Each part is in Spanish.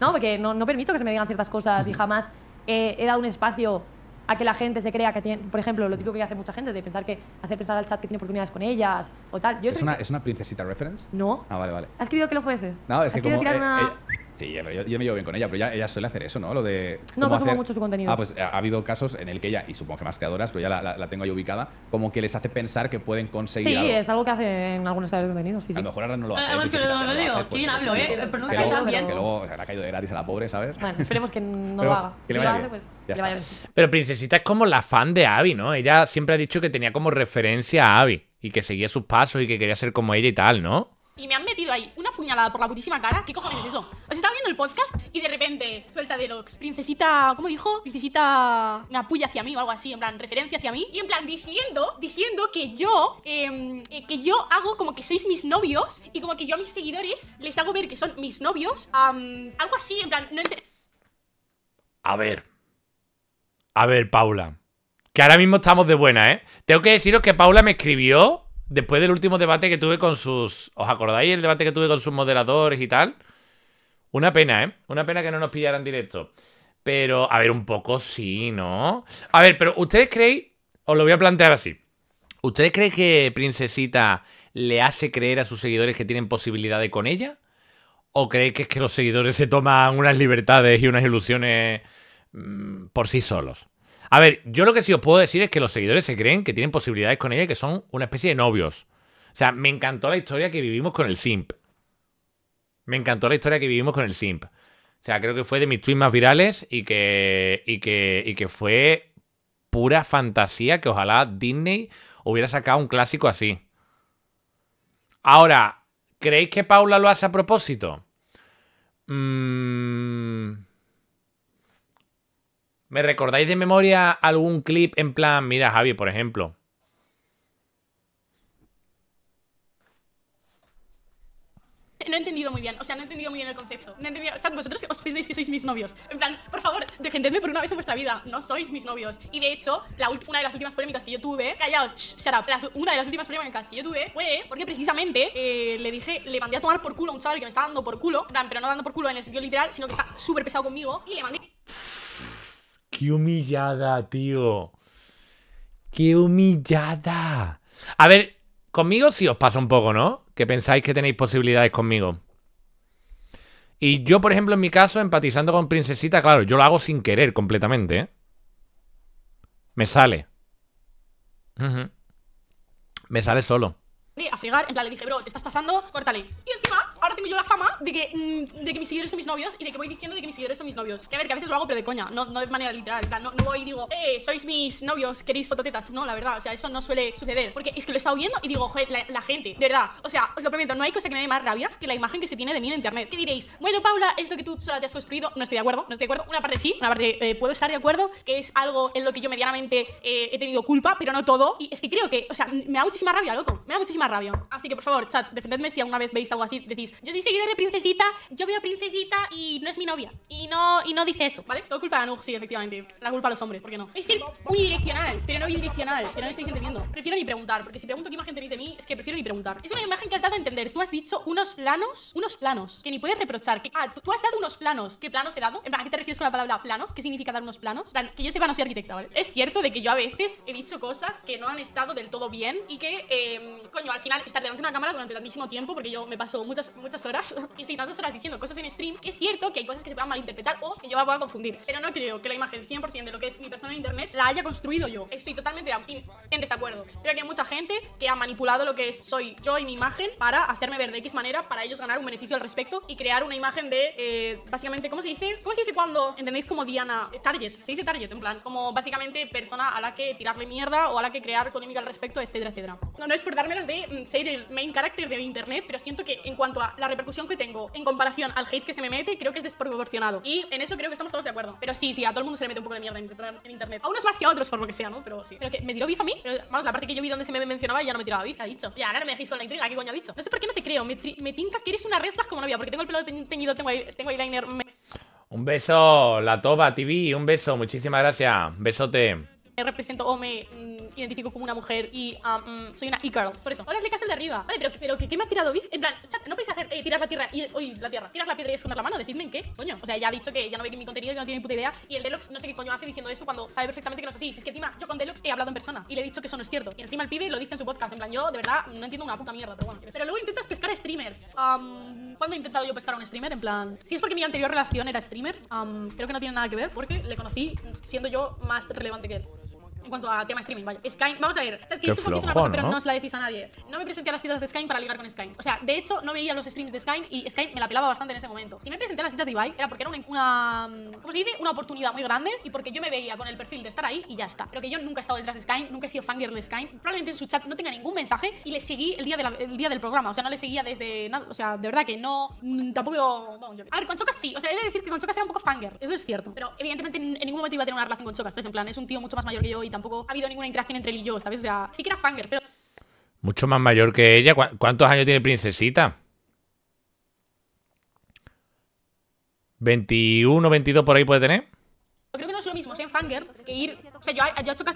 ¿no? Porque no, permito que se me digan ciertas cosas y jamás he dado un espacio a que la gente se crea que tiene, por ejemplo, lo típico que hace mucha gente de pensar que hacer pensar al chat que tiene oportunidades con ellas o tal. ¿Es, una, princesita reference? No. Ah, vale, vale. ¿Has querido que lo fuese? No, es que como, eh, eh, Sí, yo, yo, me llevo bien con ella, pero ella, ella suele hacer eso, ¿no? Lo de, no consumo mucho su contenido. Ah, pues ha, habido casos en el que ella, y supongo que más creadoras, pero ya la, tengo ahí ubicada, como que les hace pensar que pueden conseguir. Sí, es algo que hacen algunos estados de contenido. Sí, sí. A lo mejor ahora no lo eh, hacen. Además, que lo, digo, pues, ¿quién hablo, eh? Pronuncia también bien. Que luego se habrá caído de gratis a la pobre, ¿sabes? Bueno, esperemos que no lo haga. Que si lo hace, pues le vaya bien. Pero Princesita es como la fan de Abby, ¿no? Ella siempre ha dicho que tenía como referencia a Abby y que seguía sus pasos y que quería ser como ella y tal, ¿no? y me han metido ahí una puñalada por la putísima cara. ¿Qué cojones es eso? Os estaba viendo el podcast y de repente suelta de los... Princesita, ¿cómo dijo? Princesita, una puya hacia mí o algo así, en plan, referencia hacia mí. Y en plan, diciendo, diciendo que yo, em, eh, que yo hago como que sois mis novios y como que yo a mis seguidores les hago ver que son mis novios. algo así, en plan, no A ver. A ver, Paula. Que ahora mismo estamos de buena, ¿eh? Tengo que deciros que Paula me escribió después del último debate que tuve con sus. ¿Os acordáis el debate que tuve con sus moderadores y tal? Una pena, ¿eh? Una pena que no nos pillaran directo. Pero, a ver, un poco sí, ¿no? A ver, pero ¿ustedes creéis? Os lo voy a plantear así. ¿Ustedes creen que Princesita le hace creer a sus seguidores que tienen posibilidades con ella? ¿O creéis que es que los seguidores se toman unas libertades y unas ilusiones mm, por sí solos? A ver, yo lo que sí os puedo decir es que los seguidores se creen que tienen posibilidades con ella y que son una especie de novios. O sea, me encantó la historia que vivimos con el simp. Me encantó la historia que vivimos con el simp. O sea, creo que fue de mis tweets más virales y que, y que, y que fue pura fantasía que ojalá Disney hubiera sacado un clásico así. Ahora, ¿creéis que Paula lo hace a propósito? Mmm... ¿Me recordáis de memoria algún clip en plan, mira Javi, por ejemplo? No he entendido muy bien, o sea, no he entendido muy bien el concepto. No he entendido, vosotros os pensáis que sois mis novios. En plan, por favor, defendedme por una vez en vuestra vida, no sois mis novios. Y de hecho, una de las últimas polémicas que yo tuve, callaos, shh, una de las últimas polémicas que yo tuve fue porque precisamente eh, le dije, le mandé a tomar por culo a un chaval que me estaba dando por culo, pero no dando por culo en el sentido literal, sino que está súper pesado conmigo y le mandé qué humillada, tío. Qué humillada. A ver, conmigo sí os pasa un poco, ¿no? Que pensáis que tenéis posibilidades conmigo. Y yo, por ejemplo, en mi caso, empatizando con Princesita, claro, yo lo hago sin querer completamente. ¿eh? Me sale. Me sale solo. A en plan le dije, bro, te estás pasando, córtale. Y encima yo la fama de que, mm, de que mis seguidores son mis novios y de que voy diciendo de que mis seguidores son mis novios. Que a ver, que a veces lo hago, pero de coña, no, de manera literal. No, no voy y digo, eh, sois mis novios, queréis fototetas. No, la verdad, o sea, eso no suele suceder. Porque es que lo he estado viendo y digo, joder, la, gente, de verdad. O sea, os lo prometo, no hay cosa que me dé más rabia que la imagen que se tiene de mí en internet. ¿Qué diréis? Bueno, Paula, es lo que tú sola te has construido. No estoy de acuerdo, no estoy de acuerdo. Una parte sí, una parte eh, puedo estar de acuerdo, que es algo en lo que yo medianamente eh, he tenido culpa, pero no todo. Y es que creo que, o sea, me da muchísima rabia, loco. Me da muchísima rabia. Así que, por favor, chat, defendedme si alguna vez veis algo así, decís, yo soy seguidor de Princesita, yo veo Princesita y no es mi novia. Y no, y no dice eso, ¿vale? Todo culpa de Anug, sí, efectivamente. La culpa a los hombres, ¿por qué no? Es muy direccional pero no direccional que no lo estáis entendiendo. Prefiero ni preguntar, porque si pregunto qué imagen tenéis de mí, es que prefiero ni preguntar. Es una imagen que has dado a entender. Tú has dicho unos planos, unos planos, que ni puedes reprochar. Que, ah, tú has dado unos planos. ¿Qué planos he dado? En plan, ¿a qué te refieres con la palabra planos? ¿Qué significa dar unos planos? que yo sepa, no soy arquitecta, ¿vale? Es cierto de que yo a veces he dicho cosas que no han estado del todo bien y que, em, coño, al final estar delante de una cámara durante tantísimo tiempo, porque yo me paso muchas, muchas horas y estoy tantas horas diciendo cosas en stream, es cierto que hay cosas que se puedan malinterpretar o que yo voy a confundir. Pero no creo que la imagen 100% de lo que es mi persona en internet la haya construido yo. Estoy totalmente en desacuerdo. Creo que hay mucha gente que ha manipulado lo que soy yo y mi imagen para hacerme ver de X manera, para ellos ganar un beneficio al respecto y crear una imagen de, eh, básicamente, ¿cómo se dice? ¿Cómo se dice cuando entendéis como Diana? Eh, target, se dice target, en plan, como básicamente persona a la que tirarle mierda o a la que crear polémica al respecto, etcétera, etcétera. No, no es por dármelas de mm, ser el main character de internet, pero siento que en cuanto a la repercusión que tengo en comparación al hate que se me mete, creo que es desproporcionado. Y en eso creo que estamos todos de acuerdo. Pero sí, sí, a todo el mundo se le mete un poco de mierda en internet. A unos más que a otros, por lo que sea, ¿no? Pero sí. Pero que me tiró bif a mí. vamos, la parte que yo vi donde se me mencionaba y ya no me tiraba bif, ha dicho. Ya, ahora me dejéis con la intriga, ¿qué coño ha dicho? No sé por qué no te creo. Me, tinta tinca que eres una red flag como novia, porque tengo el pelo teñido, tengo, tengo eyeliner. Un beso, la Toba TV, un beso, muchísimas gracias. Besote represento o me mm, identifico como una mujer y ah, mm, soy una e-girl. por eso. Ahora es el el de arriba. Vale, pero, pero ¿qué, me ha tirado, Biz? En plan, no podéis hacer eh, tirar la tierra y. Uy, la tierra. tiras la piedra y esconder la mano. Decidme en qué, coño. O sea, ya ha dicho que ya no ve mi contenido, que no tiene ni puta idea. Y el Deluxe no sé qué coño hace diciendo eso cuando sabe perfectamente que no es así. Si es que encima yo con Deluxe he hablado en persona y le he dicho que eso no es cierto. Y encima el pibe lo dice en su podcast. En plan, yo de verdad no entiendo una puta mierda, pero bueno. Pero luego intentas pescar a streamers. Um, ¿Cuándo he intentado yo pescar a un streamer? En plan, si es porque mi anterior relación era streamer, creo que no tiene nada que ver porque le conocí siendo yo más relevante que él en cuanto a tema streaming, vaya. Sky, vamos a ver, es que es una cosa, pero no os la decís a nadie. No me presenté a las citas de Sky para ligar con Sky. O sea, de hecho, no veía los streams de Sky y Sky me la pelaba bastante en ese momento. Si me presenté a las citas de Ibai, era porque era una, una ¿cómo se dice? Una oportunidad muy grande y porque yo me veía con el perfil de estar ahí y ya está. Pero que yo nunca he estado detrás de Sky, nunca he sido fangirl de Sky. Probablemente en su chat no tenga ningún mensaje y le seguí el día, del día del programa. O sea, no le seguía desde nada. O sea, de verdad que no, mm, tampoco... A ver, con Chocas sí. O sea, he de decir que con Chocas era un poco fangirl. Eso es cierto. Pero evidentemente en ningún momento iba a tener una relación con Chocas. Es en plan, es un tío mucho más mayor que yo y tampoco ha habido ninguna interacción entre él y yo, ¿sabes? O sea, sí que era Fanger, pero... Mucho más mayor que ella. ¿Cuántos años tiene Princesita? 21, 22 por ahí puede tener ir. O sea, yo,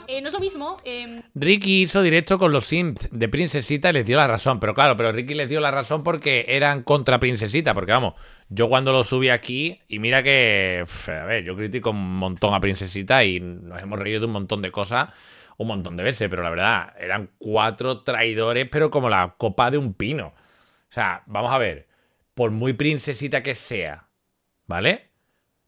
eh, mismo. Em, Ricky hizo directo con los Sims de Princesita y les dio la razón. Pero claro, pero Ricky les dio la razón porque eran contra Princesita. Porque vamos, yo cuando lo subí aquí, y mira que. a ver, yo critico un montón a Princesita y nos hemos reído de un montón de cosas un montón de veces, pero la verdad, eran cuatro traidores, pero como la copa de un pino. O sea, vamos a ver, por muy princesita que sea, ¿vale?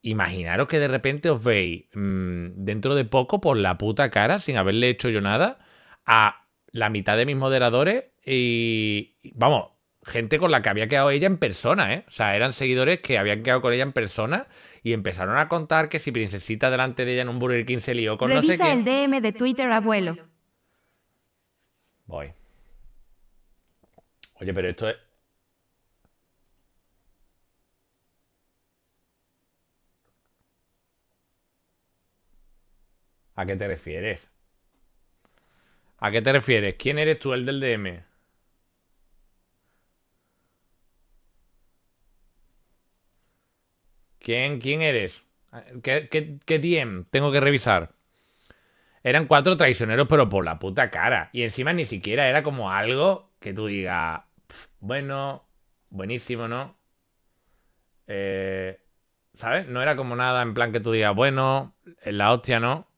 imaginaros que de repente os veis mm, dentro de poco por la puta cara, sin haberle hecho yo nada, a la mitad de mis moderadores y, vamos, gente con la que había quedado ella en persona, ¿eh? O sea, eran seguidores que habían quedado con ella en persona y empezaron a contar que si Princesita delante de ella en un Burger King se lió con no sé qué... el DM de Twitter, abuelo. Voy. Oye, pero esto es, ¿A qué te refieres? ¿A qué te refieres? ¿Quién eres tú, el del DM? ¿Quién, quién eres? Ah, ¿Qué, qué, DM? Tengo que revisar. Eran cuatro traicioneros, pero por la puta cara. Y encima ni siquiera era como algo que tú digas, bueno, buenísimo, ¿no? Eh, ¿Sabes? No era como nada en plan que tú digas, bueno, en la hostia, ¿no?